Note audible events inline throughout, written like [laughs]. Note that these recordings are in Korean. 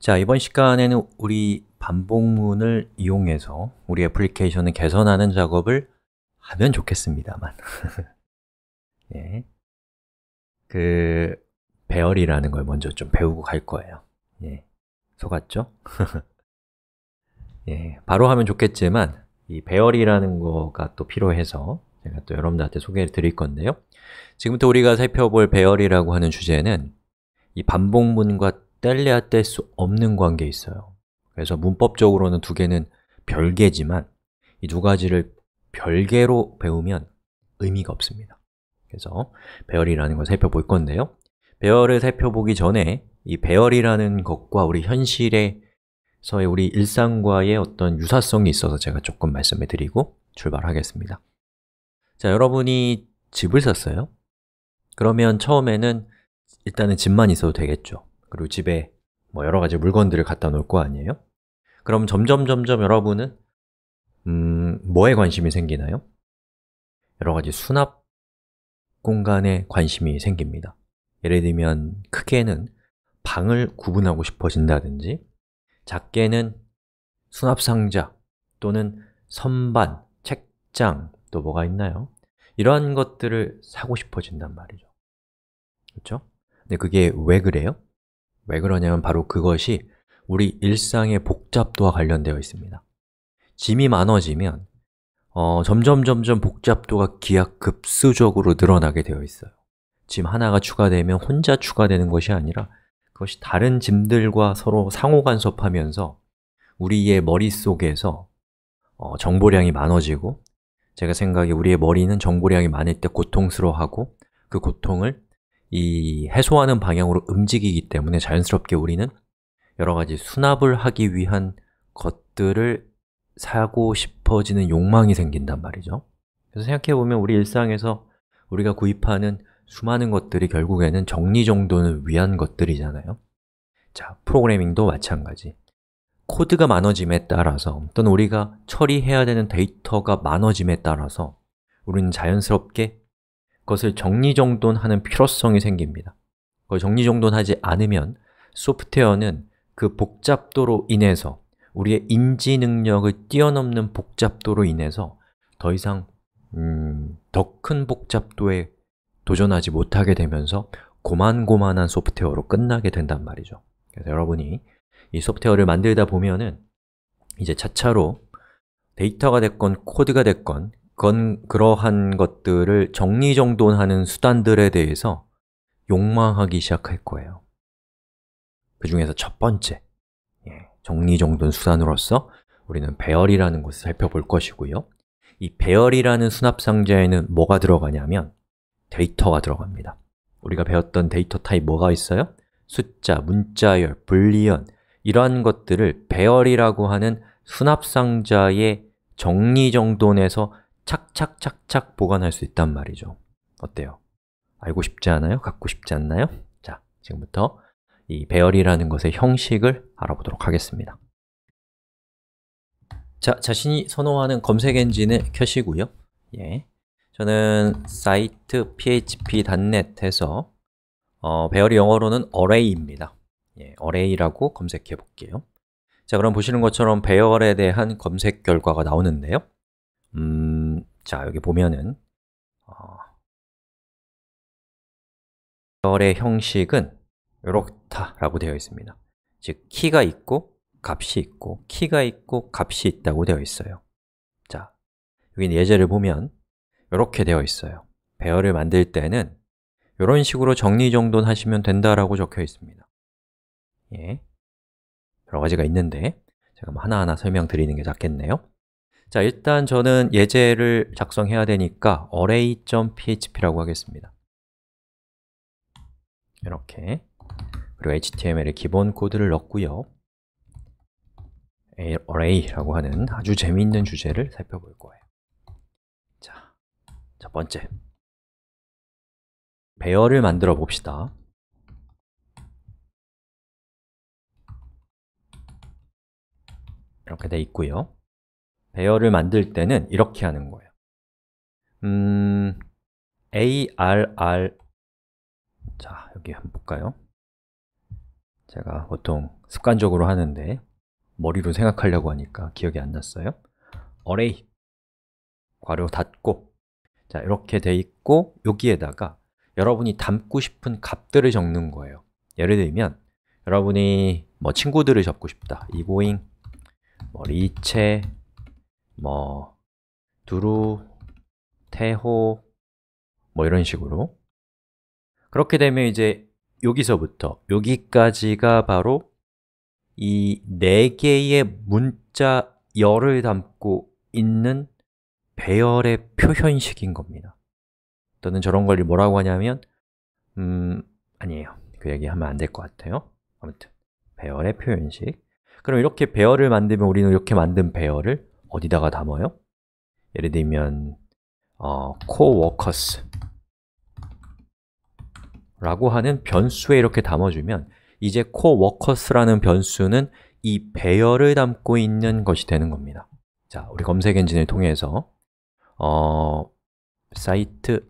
자, 이번 시간에는 우리 반복문을 이용해서 우리 애플리케이션을 개선하는 작업을 하면 좋겠습니다만 [laughs] 예. 그 배열이라는 걸 먼저 좀 배우고 갈 거예요 예. 속았죠? [laughs] 예, 바로 하면 좋겠지만 이 배열이라는 거가 또 필요해서 제가 또 여러분들한테 소개해 드릴 건데요 지금부터 우리가 살펴볼 배열이라고 하는 주제는 이 반복문과 뗄래야 뗄 수 없는 관계 있어요 그래서 문법적으로는 두 개는 별개지만 이 두 가지를 별개로 배우면 의미가 없습니다 그래서 배열이라는 걸 살펴볼 건데요 배열을 살펴보기 전에 이 배열이라는 것과 우리 현실에서의 우리 일상과의 어떤 유사성이 있어서 제가 조금 말씀을 드리고 출발하겠습니다 자, 여러분이 집을 샀어요 그러면 처음에는 일단은 집만 있어도 되겠죠 그리고 집에 뭐 여러 가지 물건들을 갖다 놓을 거 아니에요? 그럼 점점 점점 여러분은 음, 뭐에 관심이 생기나요? 여러 가지 수납 공간에 관심이 생깁니다. 예를 들면 크게는 방을 구분하고 싶어진다든지 작게는 수납 상자 또는 선반, 책장 또 뭐가 있나요? 이러한 것들을 사고 싶어진단 말이죠. 그렇죠? 근데 그게 왜 그래요? 왜 그러냐면 바로 그것이 우리 일상의 복잡도와 관련되어 있습니다 짐이 많아지면 어, 점점 점점 복잡도가 기하급수적으로 늘어나게 되어 있어요 짐 하나가 추가되면 혼자 추가되는 것이 아니라 그것이 다른 짐들과 서로 상호간섭하면서 우리의 머릿속에서 어, 정보량이 많아지고 제가 생각에 우리의 머리는 정보량이 많을 때 고통스러워하고 그 고통을 이 해소하는 방향으로 움직이기 때문에 자연스럽게 우리는 여러 가지 수납을 하기 위한 것들을 사고 싶어지는 욕망이 생긴단 말이죠 그래서 생각해보면 우리 일상에서 우리가 구입하는 수많은 것들이 결국에는 정리정돈을 위한 것들이잖아요 자, 프로그래밍도 마찬가지 코드가 많아짐에 따라서 또는 우리가 처리해야 되는 데이터가 많아짐에 따라서 우리는 자연스럽게 그 것을 정리정돈하는 필요성이 생깁니다 그걸 정리정돈하지 않으면 소프트웨어는 그 복잡도로 인해서 우리의 인지 능력을 뛰어넘는 복잡도로 인해서 더 이상 음, 더 큰 복잡도에 도전하지 못하게 되면서 고만고만한 소프트웨어로 끝나게 된단 말이죠 그래서 여러분이 이 소프트웨어를 만들다 보면은 이제 차차로 데이터가 됐건 코드가 됐건 건 그러한 것들을 정리정돈하는 수단들에 대해서 욕망하기 시작할 거예요 그 중에서 첫 번째, 예, 정리정돈 수단으로서 우리는 배열이라는 것을 살펴볼 것이고요 이 배열이라는 수납상자에는 뭐가 들어가냐면 데이터가 들어갑니다 우리가 배웠던 데이터 타입 뭐가 있어요? 숫자, 문자열, 불리언 이러한 것들을 배열이라고 하는 수납상자의 정리정돈에서 착착착착 보관할 수 있단 말이죠 어때요? 알고 싶지 않아요? 갖고 싶지 않나요? 자, 지금부터 이 배열이라는 것의 형식을 알아보도록 하겠습니다 자, 자신이 선호하는 검색 엔진을 켜시고요 예, 저는 사이트 php 단넷에서 어, 배열이 영어로는 array입니다 예, array라고 검색해 볼게요 자, 그럼 보시는 것처럼 배열에 대한 검색 결과가 나오는데요 음, 자, 여기 보면은 어, 열의 형식은 이렇다라고 되어 있습니다. 즉, 키가 있고 값이 있고 키가 있고 값이 있다고 되어 있어요. 자, 여기 예제를 보면 이렇게 되어 있어요. 배열을 만들 때는 이런 식으로 정리정돈하시면 된다라고 적혀 있습니다. 예, 여러 가지가 있는데 제가 뭐 하나하나 설명드리는 게 낫겠네요. 자, 일단 저는 예제를 작성해야 되니까 array.php라고 하겠습니다 이렇게 그리고 HTML의 기본 코드를 넣고요 array라고 하는 아주 재미있는 주제를 살펴볼 거예요 자, 첫 번째 배열을 만들어 봅시다 이렇게 돼 있고요 배열을 만들 때는 이렇게 하는 거예요. 음, arr 자, 여기 한번 볼까요? 제가 보통 습관적으로 하는데 머리로 생각하려고 하니까 기억이 안 났어요. array 괄호 닫고 자, 이렇게 돼 있고 여기에다가 여러분이 담고 싶은 값들을 적는 거예요. 예를 들면 여러분이 뭐 친구들을 적고 싶다. 이고잉 뭐 리체 뭐 두루, 태호 뭐 이런 식으로 그렇게 되면 이제 여기서부터 여기까지가 바로 이 네 개의 문자 열을 담고 있는 배열의 표현식인 겁니다 또는 저런 걸 뭐라고 하냐면 음... 아니에요 그 얘기 하면 안 될 것 같아요 아무튼 배열의 표현식 그럼 이렇게 배열을 만들면 우리는 이렇게 만든 배열을 어디다가 담아요? 예를 들면 어, coworkers 라고 하는 변수에 이렇게 담아주면 이제 coworkers라는 변수는 이 배열을 담고 있는 것이 되는 겁니다 자, 우리 검색 엔진을 통해서 어, 사이트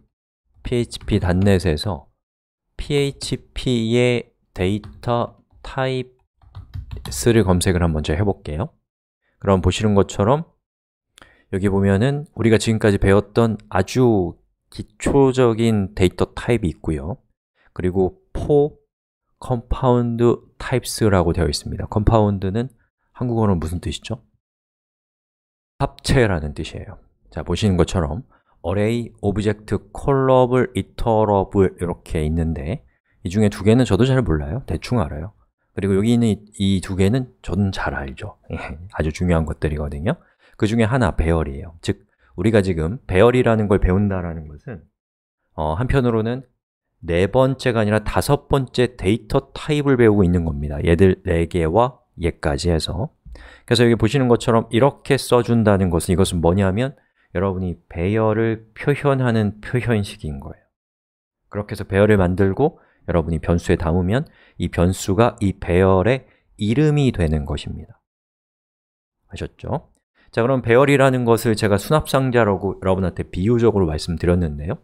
php n e t 에서 php의 데이터 타입 스를 검색을 한번 해볼게요 그럼 보시는 것처럼 여기 보면은 우리가 지금까지 배웠던 아주 기초적인 데이터 타입이 있고요 그리고 포 컴파운드 타입스라고 되어 있습니다 컴파운드는 한국어로는 무슨 뜻이죠? 합체라는 뜻이에요 자, 보시는 것처럼 array, object, callable, iterable 이렇게 있는데 이 중에 두 개는 저도 잘 몰라요 대충 알아요 그리고 여기 있는 이 두 개는 저는 잘 알죠 예, 아주 중요한 것들이거든요 그 중에 하나 배열이에요 즉, 우리가 지금 배열이라는 걸 배운다는 것은 어, 한편으로는 네 번째가 아니라 다섯 번째 데이터 타입을 배우고 있는 겁니다 얘들 네 개와 얘까지 해서 그래서 여기 보시는 것처럼 이렇게 써준다는 것은 이것은 뭐냐면 여러분이 배열을 표현하는 표현식인 거예요 그렇게 해서 배열을 만들고 여러분이 변수에 담으면 이 변수가 이 배열의 이름이 되는 것입니다 아셨죠? 자, 그럼 배열이라는 것을 제가 수납상자라고 여러분한테 비유적으로 말씀드렸는데요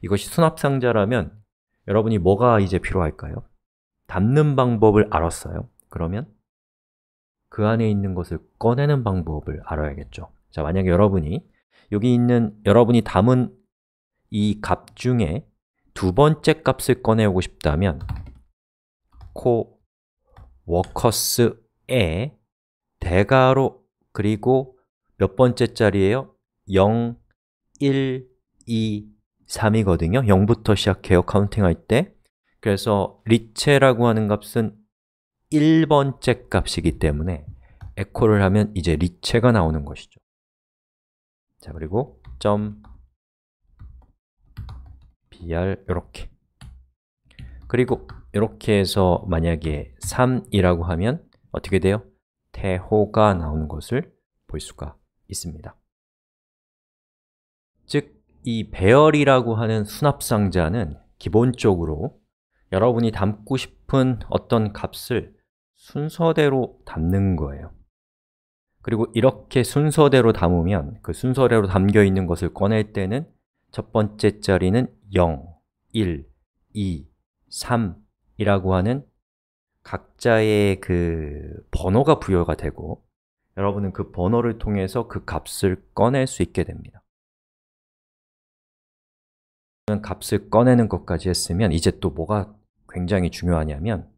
이것이 수납상자라면 여러분이 뭐가 이제 필요할까요? 담는 방법을 알았어요 그러면 그 안에 있는 것을 꺼내는 방법을 알아야겠죠 자, 만약에 여러분이 여기 있는 여러분이 담은 이 값 중에 두 번째 값을 꺼내오고 싶다면 넣고 워커스에 대괄호 그리고 몇 번째 자리예요? 0, 1, 2, 3이거든요 0부터 시작해요, 카운팅할 때 그래서 리체라고 하는 값은 1번째 값이기 때문에 에코를 하면 이제 리체가 나오는 것이죠 자, 그리고 점 br 이렇게 그리고 이렇게 해서 만약에 3이라고 하면 어떻게 돼요? 태호가 나오는 것을 볼 수가 있습니다. 즉, 이 배열이라고 하는 수납상자는 기본적으로 여러분이 담고 싶은 어떤 값을 순서대로 담는 거예요. 그리고 이렇게 순서대로 담으면 그 순서대로 담겨 있는 것을 꺼낼 때는 첫 번째 자리는 0, 1, 2, 3이라고 하는 각자의 그 번호가 부여가 되고 여러분은 그 번호를 통해서 그 값을 꺼낼 수 있게 됩니다 값을 꺼내는 것까지 했으면 이제 또 뭐가 굉장히 중요하냐면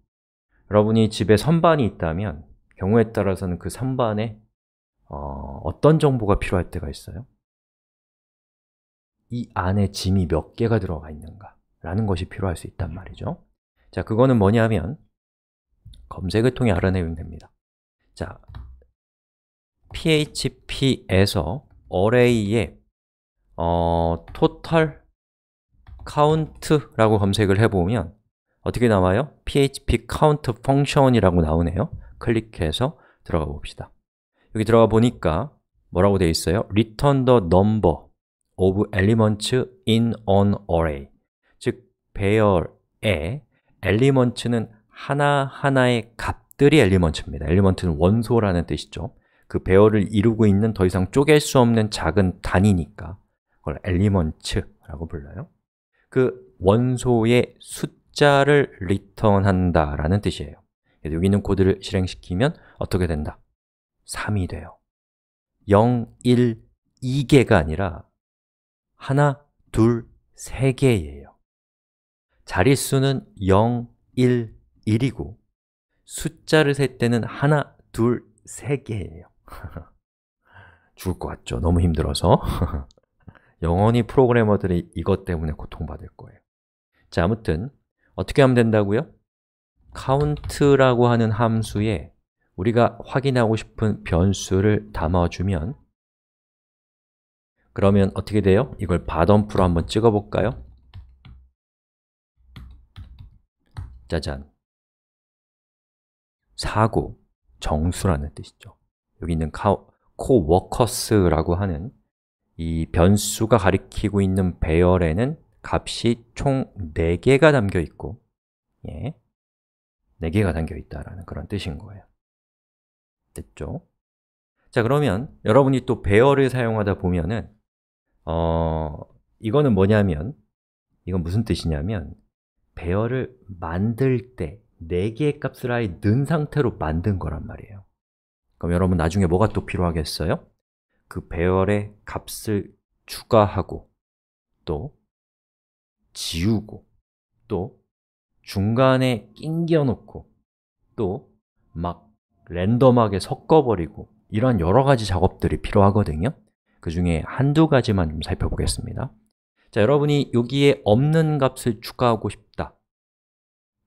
여러분이 집에 선반이 있다면 경우에 따라서는 그 선반에 어, 어떤 정보가 필요할 때가 있어요? 이 안에 짐이 몇 개가 들어가 있는가 라는 것이 필요할 수 있단 말이죠 자, 그거는 뭐냐면 검색을 통해 알아내면 됩니다 자, php에서 array에 어, total count라고 검색을 해보면 어떻게 나와요? php count function이라고 나오네요 클릭해서 들어가 봅시다 여기 들어가 보니까 뭐라고 되어 있어요? return the number of elements in an array 배열에엘리먼츠는 하나하나의 값들이 엘리먼츠입니다엘리먼츠는 원소라는 뜻이죠. 그 배열을 이루고 있는 더 이상 쪼갤 수 없는 작은 단위니까 그걸 엘리먼츠라고 불러요. 그 원소의 숫자를 리턴한다라는 뜻이에요. 여기 있는 코드를 실행시키면 어떻게 된다? 3이 돼요. 0, 1, 2개가 아니라 하나, 둘, 세 개예요. 자릿수는 0, 1, 1이고 숫자를 셀 때는 하나, 둘, 세 개예요 [laughs] 죽을 것 같죠? 너무 힘들어서 [laughs] 영원히 프로그래머들이 이것 때문에 고통받을 거예요 자, 아무튼 어떻게 하면 된다고요? count라고 하는 함수에 우리가 확인하고 싶은 변수를 담아주면 그러면 어떻게 돼요? 이걸 바덤프로 한번 찍어볼까요? 짜잔 사고, 정수라는 뜻이죠 여기 있는 코워커스라고 하는 이 변수가 가리키고 있는 배열에는 값이 총 4개가 담겨 있고 예, 4개가 담겨 있다는 그런 뜻인 거예요 됐죠? 자 그러면 여러분이 또 배열을 사용하다 보면은 어, 이거는 뭐냐면 이건 무슨 뜻이냐면 배열을 만들 때 4개의 값을 아예 넣은 상태로 만든 거란 말이에요 그럼 여러분 나중에 뭐가 또 필요하겠어요? 그배열의 값을 추가하고 또 지우고 또 중간에 낑겨 놓고 또 막 랜덤하게 섞어버리고 이런 여러 가지 작업들이 필요하거든요 그 중에 한두 가지만 좀 살펴보겠습니다 자, 여러분이 여기에 없는 값을 추가하고 싶다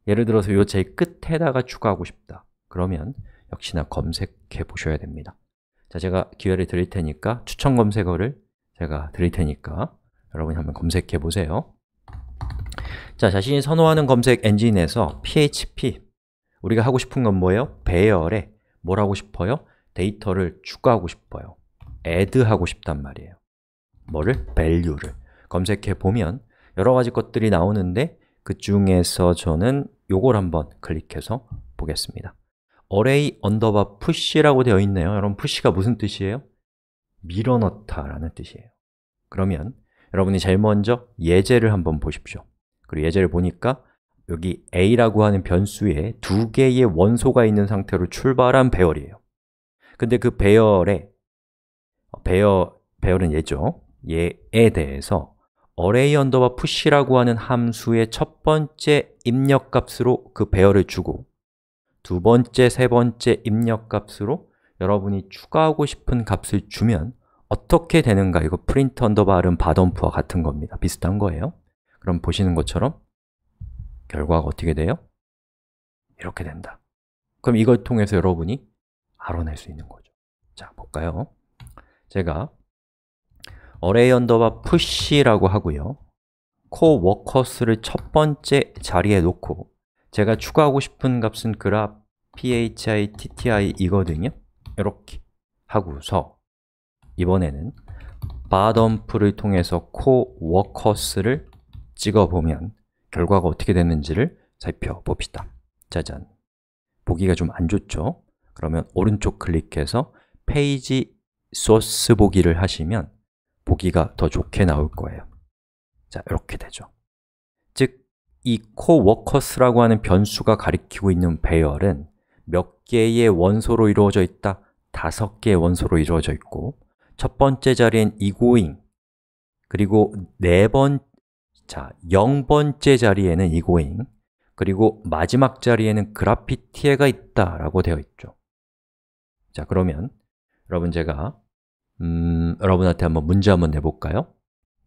예를 들어서 요 제일 끝에다가 추가하고 싶다 그러면 역시나 검색해 보셔야 됩니다 자, 제가 기회를 드릴 테니까 추천 검색어를 제가 드릴 테니까 여러분이 한번 검색해 보세요 자, 자신이 선호하는 검색 엔진에서 PHP 우리가 하고 싶은 건 뭐예요? 배열에 뭘 하고 싶어요? 데이터를 추가하고 싶어요 add 하고 싶단 말이에요 뭐를? value를 검색해 보면 여러 가지 것들이 나오는데 그 중에서 저는 요걸 한번 클릭해서 보겠습니다 array underbar push라고 되어 있네요 여러분 push가 무슨 뜻이에요? 밀어넣다라는 뜻이에요 그러면 여러분이 제일 먼저 예제를 한번 보십시오 그리고 예제를 보니까 여기 a라고 하는 변수에 두 개의 원소가 있는 상태로 출발한 배열이에요 근데 그 배열에 어, 배열, 배열은 얘죠 얘에 대해서 array 언더바 push라고 하는 함수의 첫 번째 입력값으로 그 배열을 주고 두 번째, 세 번째 입력값으로 여러분이 추가하고 싶은 값을 주면 어떻게 되는가 이거 print 프린트 언더바 른 바덤프와 같은 겁니다 비슷한 거예요 그럼 보시는 것처럼 결과가 어떻게 돼요? 이렇게 된다 그럼 이걸 통해서 여러분이 알아낼 수 있는 거죠 자, 볼까요? 제가 array 언더바 push라고 하고요 coworkers를 첫 번째 자리에 놓고 제가 추가하고 싶은 값은 graph phi, tti 이거든요 이렇게 하고서 이번에는 바덤프를 통해서 coworkers를 찍어보면 결과가 어떻게 되는지를 살펴봅시다 짜잔 보기가 좀 안 좋죠? 그러면 오른쪽 클릭해서 페이지 소스 보기를 하시면 보기가 더 좋게 나올 거예요 자, 이렇게 되죠 즉, 이 coworkers라고 하는 변수가 가리키고 있는 배열은 몇 개의 원소로 이루어져 있다? 다섯 개의 원소로 이루어져 있고 첫 번째 자리엔 egoing 그리고 네 번, 자, 0번째 자리에는 egoing 그리고 마지막 자리에는 그래피티에가 있다라고 되어 있죠 자, 그러면 여러분 제가 음, 여러분한테 한번 문제 한번 내볼까요?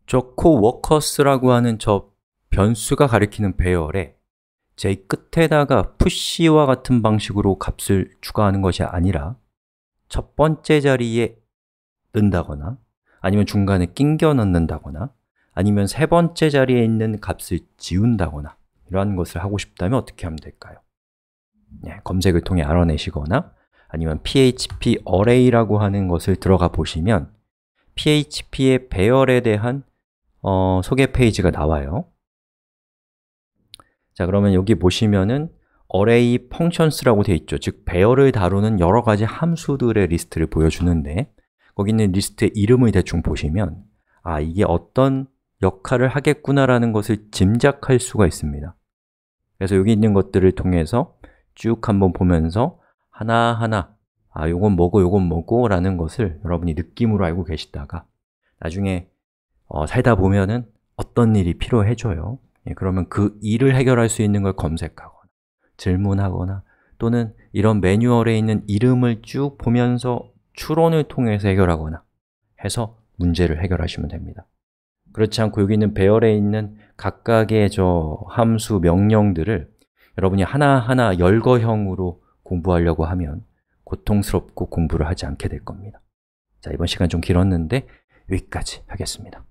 저 coworkers라고 하는 저 변수가 가리키는 배열에 제 끝에다가 push와 같은 방식으로 값을 추가하는 것이 아니라 첫 번째 자리에 넣는다거나 아니면 중간에 낑겨 넣는다거나 아니면 세 번째 자리에 있는 값을 지운다거나 이러한 것을 하고 싶다면 어떻게 하면 될까요? 네, 검색을 통해 알아내시거나 아니면 PHP array라고 하는 것을 들어가 보시면 PHP의 배열에 대한 어, 소개 페이지가 나와요 자, 그러면 여기 보시면은 array functions라고 되어 있죠 즉, 배열을 다루는 여러 가지 함수들의 리스트를 보여주는데 거기 있는 리스트의 이름을 대충 보시면 아, 이게 어떤 역할을 하겠구나라는 것을 짐작할 수가 있습니다 그래서 여기 있는 것들을 통해서 쭉 한번 보면서 하나하나 아, 요건 뭐고 요건 뭐고 라는 것을 여러분이 느낌으로 알고 계시다가 나중에 어, 살다 보면은 어떤 일이 필요해져요 예, 그러면 그 일을 해결할 수 있는 걸 검색하거나 질문하거나 또는 이런 매뉴얼에 있는 이름을 쭉 보면서 추론을 통해서 해결하거나 해서 문제를 해결하시면 됩니다 그렇지 않고 여기 있는 배열에 있는 각각의 저 함수 명령들을 여러분이 하나하나 열거형으로 공부하려고 하면 고통스럽고 공부를 하지 않게 될 겁니다. 자, 이번 시간 좀 길었는데 여기까지 하겠습니다.